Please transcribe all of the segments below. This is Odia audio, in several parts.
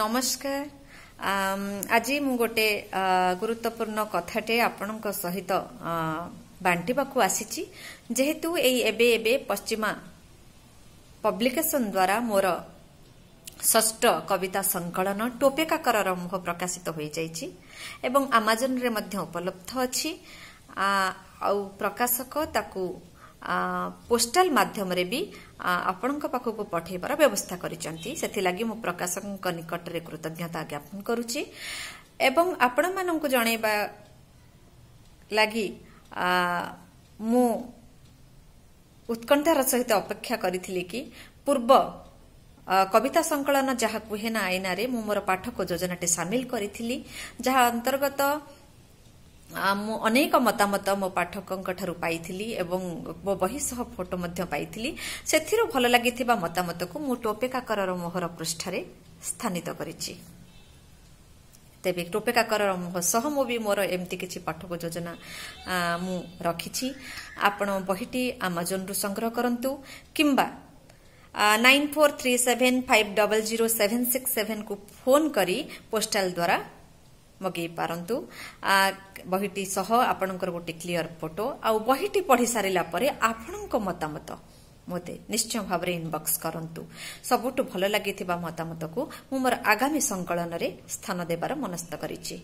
ନମସ୍କାର ଆଜି ମୁଁ ଗୋଟେ ଗୁରୁତ୍ୱପୂର୍ଣ୍ଣ କଥାଟେ ଆପଣଙ୍କ ସହିତ ବାଣ୍ଟିବାକୁ ଆସିଛି ଯେହେତୁ ଏଇ ଏବେ ଏବେ ପଶ୍ଚିମା ପବ୍ଲିକେସନ୍ ଦ୍ୱାରା ମୋର ଷଷ୍ଠ କବିତା ସଂକଳନ ଟୋପେକାକରର ମୁହଁ ପ୍ରକାଶିତ ହୋଇଯାଇଛି ଏବଂ ଆମାଜନରେ ମଧ୍ୟ ଉପଲବ୍ଧ ଅଛି ଆଉ ପ୍ରକାଶକ ତାକୁ ପୋଷ୍ଟାଲ ମାଧ୍ୟମରେ ବି ଆପଣଙ୍କ ପାଖକୁ ପଠାଇବାର ବ୍ୟବସ୍ଥା କରିଛନ୍ତି ସେଥିଲାଗି ମୁଁ ପ୍ରକାଶଙ୍କ ନିକଟରେ କୃତଜ୍ଞତା ଜ୍ଞାପନ କରୁଛି ଏବଂ ଆପଣମାନଙ୍କୁ ଜଣାଇବା ଲାଗି ମୁଁ ଉତ୍କଣ୍ଠାର ସହିତ ଅପେକ୍ଷା କରିଥିଲି କି ପୂର୍ବ କବିତା ସଂକଳନ ଯାହା କୁହେନା ଆଇନାରେ ମୁଁ ମୋର ପାଠକ ଯୋଜନାଟି ସାମିଲ କରିଥିଲି ଯାହା ଅନ୍ତର୍ଗତ ମୁଁ ଅନେକ ମତାମତ ମୋ ପାଠକଙ୍କ ଠାରୁ ପାଇଥିଲି ଏବଂ ମୋ ବହି ସହ ଫଟୋ ମଧ୍ୟ ପାଇଥିଲି ସେଥିରୁ ଭଲ ଲାଗିଥିବା ମତାମତକୁ ମୁଁ ଟୋପେକାକରର ମୋହର ପୃଷ୍ଠାରେ ସ୍ଥାନିତ କରିଛି ତେବେ ଟୋପେକାକରର ମୋହ ସହ ମୁଁ ବି ମୋର ଏମିତି କିଛି ପାଠକ ଯୋଜନା ମୁଁ ରଖିଛି ଆପଣ ବହିଟି ଆମାଜନ୍ରୁ ସଂଗ୍ରହ କରନ୍ତୁ କିମ୍ବା nine four three seven five double zero seven six ସେଭେନ୍କୁ ଫୋନ୍ କରି ପୋଷ୍ଟାଲ୍ ଦ୍ୱାରା ମଗେଇ ପାରନ୍ତୁ ବହିଟି ସହ ଆପଣଙ୍କର ଗୋଟେ କ୍ଲିୟର ଫଟୋ ଆଉ ବହିଟି ପଢି ସାରିଲା ପରେ ଆପଣଙ୍କ ମତାମତ ମୋତେ ନିଶ୍ଚୟ ଭାବରେ ଇନବକ୍ସ କରନ୍ତୁ ସବୁଠୁ ଭଲ ଲାଗିଥିବା ମତାମତକୁ ମୁଁ ମୋର ଆଗାମୀ ସଂକଳନରେ ସ୍ଥାନ ଦେବାର ମନସ୍ଥ କରିଛି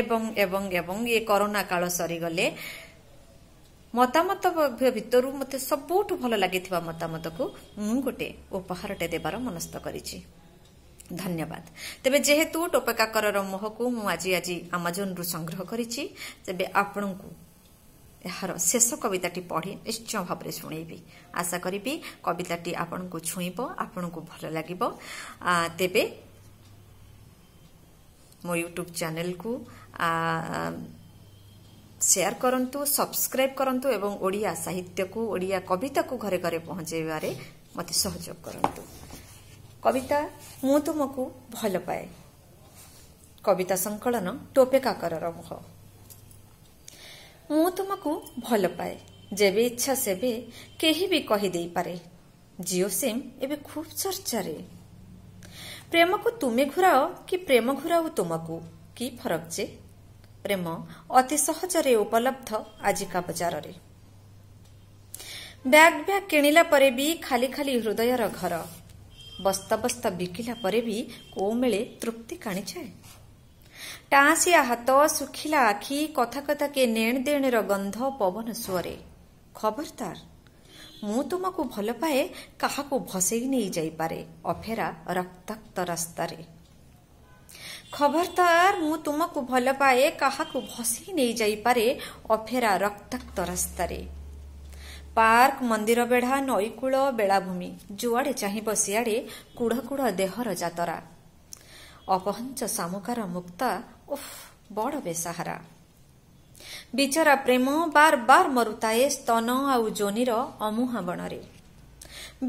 ଏବଂ ଏବଂ ଏବଂ ଏ କରୋନା କାଳ ସରିଗଲେ ମତାମତ ଭିତରୁ ମୋତେ ସବୁଠୁ ଭଲ ଲାଗିଥିବା ମତାମତକୁ ମୁଁ ଗୋଟିଏ ଉପହାରଟେ ଦେବାର ମନସ୍ଥ କରିଛି ଧନ୍ୟବାଦ ତେବେ ଯେହେତୁ ଟୋପେକାକରର ମୋହକୁ ମୁଁ ଆଜି ଆଜି ଆମାଜନରୁ ସଂଗ୍ରହ କରିଛି ତେବେ ଆପଣଙ୍କୁ ଏହାର ଶେଷ କବିତାଟି ପଢ଼ି ନିଶ୍ଚୟ ଭାବରେ ଶୁଣେଇବି ଆଶା କରିବି କବିତାଟି ଆପଣଙ୍କୁ ଛୁଇଁବ ଆପଣଙ୍କୁ ଭଲ ଲାଗିବ ତେବେ ମୋ ୟୁଟ୍ୟୁବ୍ ଚ୍ୟାନେଲକୁ ସେୟାର କରନ୍ତୁ ସବସ୍କ୍ରାଇବ୍ କରନ୍ତୁ ଏବଂ ଓଡ଼ିଆ ସାହିତ୍ୟକୁ ଓଡ଼ିଆ କବିତାକୁ ଘରେ ଘରେ ପହଞ୍ଚାଇବାରେ ମୋତେ ସହଯୋଗ କରନ୍ତୁ କବିତା ମୁଁ ତୁମକୁ ଭଲ ପାଏ କବିତା ସଂକଳନ ଟୋପେ କାକରର ମୁହ ମୁଁ ତୁମକୁ ଭଲ ପାଏ ଯେବେ ଇଚ୍ଛା ସେବେ କେହି ବି କହିଦେଇପାରେ ଜିଓ ସିମ୍ ଏବେ ଖୁବ୍ ଚର୍ଚ୍ଚାରେ ପ୍ରେମକୁ ତୁମେ ଘୂରାଅ କି ପ୍ରେମ ଘୂରାଉ ତୁମକୁ କି ଫରକ ଯେ ପ୍ରେମ ଅତି ସହଜରେ ଉପଲବ୍ଧ ଆଜିକା ବଜାରରେ ବ୍ୟାଗ୍ ବ୍ୟାଗ୍ କିଣିଲା ପରେ ବି ଖାଲି ଖାଲି ହୃଦୟର ଘର ବସ୍ତା ବସ୍ତା ବିକିଲା ପରେ ବି କୋଉମେଳେ ତୃପ୍ତି କାଣିଛାଏ ଟାଁସିଆ ହାତ ଶୁଖିଲା ଆଖି କଥା କଥା କେ ନେଣ ଦେଣର ଗନ୍ଧ ପବନ ସୁଅରେ ଖବରଦାର ମୁଁ ତୁମକୁ ଭଲ ପାଏ କାହାକୁ ଭସେଇ ନେଇ ଯାଇପାରେ ଅଫେରା ରକ୍ତାକ୍ତ ରାସ୍ତାରେ ଖବରଦାର ମୁଁ ତୁମକୁ ଭଲ ପାଏ କାହାକୁ ଭସେଇ ନେଇ ଯାଇପାରେ ଅଫେରା ରକ୍ତାକ୍ତ ରାସ୍ତାରେ ପାର୍କ ମନ୍ଦିର ବେଢ଼ା ନଈକୂଳ ବେଳାଭୂମି ଯୁଆଡ଼େ ଚାହିଁବ ସିଆଡ଼େ କୁଢ କୁଢ ଦେହର ଯାତରା ଅପହଞ୍ଚ ଶାମୁକାର ମୁକ୍ତା ଉଫ୍ ବଡ଼ ବେସାହାରା ବିଚରା ପ୍ରେମ ବାର ବାର ମରୁଥାଏ ସ୍ତନ ଆଉ ଜୋନିର ଅମୁହା ବଣରେ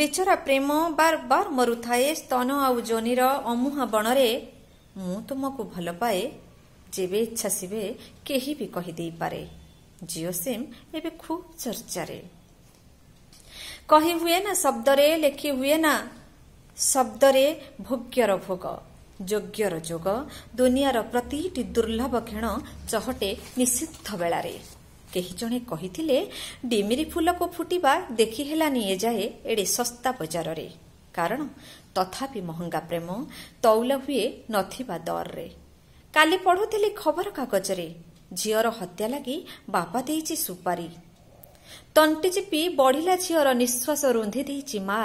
ବିଚରା ପ୍ରେମ ବାର ବାର ମରୁଥାଏ ସ୍ତନ ଆଉ ଜୋନିର ଅମୁହା ବଣରେ ମୁଁ ତୁମକୁ ଭଲ ପାଏ ଯେବେ ଇଚ୍ଛା ସିବେ କେହି ବି କହିଦେଇପାରେ ଜିଓ ସିମ୍ ଏବେ ଖୁବ୍ ଚର୍ଚ୍ଚାରେ କହି ହୁଏ ନା ଶବ୍ଦରେ ଲେଖି ହୁଏ ନା ଶବ୍ଦରେ ଭୋଗ୍ୟର ଭୋଗ ଯୋଗ୍ୟର ଯୋଗ ଦୁନିଆର ପ୍ରତିଟି ଦୁର୍ଲଭ କ୍ଷଣ ଚହଟେ ନିଷିଦ୍ଧ ବେଳାରେ କେହି ଜଣେ କହିଥିଲେ ଡିମିରି ଫୁଲକୁ ଫୁଟିବା ଦେଖି ହେଲାନି ଏ ଯାଏ ଏଡ଼େ ଶସ୍ତା ବଜାରରେ କାରଣ ତଥାପି ମହଙ୍ଗା ପ୍ରେମ ତଉଲ ହୁଏ ନଥିବା ଦରରେ କାଲି ପଢ଼ୁଥିଲି ଖବରକାଗଜରେ ଝିଅର ହତ୍ୟା ଲାଗି ବାପା ଦେଇଛି ସୁପାରୀ ତଣ୍ଟି ଚିପି ବଢ଼ିଲା ଝିଅର ନିଶ୍ୱାସ ରୁନ୍ଧି ଦେଇଛି ମା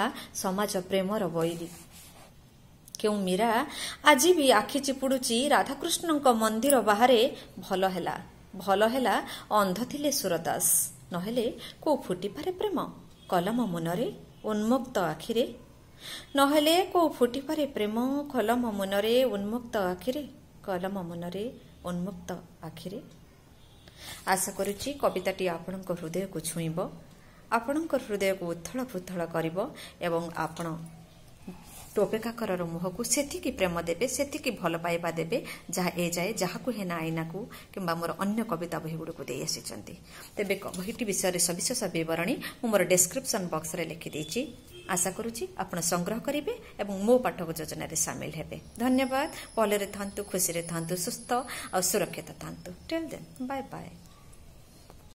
ସମାଜ ପ୍ରେମର ବୈରୀ କେଉଁ ମୀରା ଆଜି ବି ଆଖି ଚିପୁଡ଼ୁଛି ରାଧାକୃଷ୍ଣଙ୍କ ମନ୍ଦିର ବାହାରେ ଭଲ ହେଲା ଭଲ ହେଲା ଅନ୍ଧ ଥିଲେ ସୁରଦାସ ନହେଲେ କୋଉ ଫୁଟିପାରେ ପ୍ରେମ କଲମ ମୁନରେ ଉନ୍ମୁକ୍ତ ଆଖିରେ ନହେଲେ କୋଉ ଫୁଟିପାରେ ପ୍ରେମ କଲମ ମୁନରେ ଉନ୍ମୁକ୍ତ ଆଖିରେ କଲମ ମୁନରେ ଉନ୍ମୁକ୍ତ ଆଖିରେ ଆଶା କରୁଛି କବିତାଟି ଆପଣଙ୍କ ହୃଦୟକୁ ଛୁଇଁବ ଆପଣଙ୍କ ହୃଦୟକୁ ଉଥଳ ପୁଥଳ କରିବ ଏବଂ ଆପଣ ଟୋପେକାକରର ମୁହଁକୁ ସେତିକି ପ୍ରେମ ଦେବେ ସେତିକି ଭଲ ପାଇବା ଦେବେ ଯାହା ଏଯାଏ ଯାହାକୁ ହେନା ଆଇନାକୁ କିମ୍ବା ମୋର ଅନ୍ୟ କବିତା ବହିଗୁଡ଼ିକୁ ଦେଇ ଆସିଛନ୍ତି ତେବେ ବହିଟି ବିଷୟରେ ସବିଶେଷ ବିବରଣୀ ମୁଁ ମୋର ଡେସ୍କ୍ରିପସନ୍ ବକ୍ସରେ ଲେଖିଦେଇଛି ଆଶା କରୁଛି ଆପଣ ସଂଗ୍ରହ କରିବେ ଏବଂ ମୋ ପାଠକ ଯୋଜନାରେ ସାମିଲ ହେବେ ଧନ୍ୟବାଦ ଭଲରେ ଥାନ୍ତୁ ଖୁସିରେ ଥାନ୍ତୁ ସୁସ୍ଥ ଆଉ ସୁରକ୍ଷିତ ଥାନ୍ତୁ ଟିଲ୍ ଦେନ୍ ବାଏ ବାଏ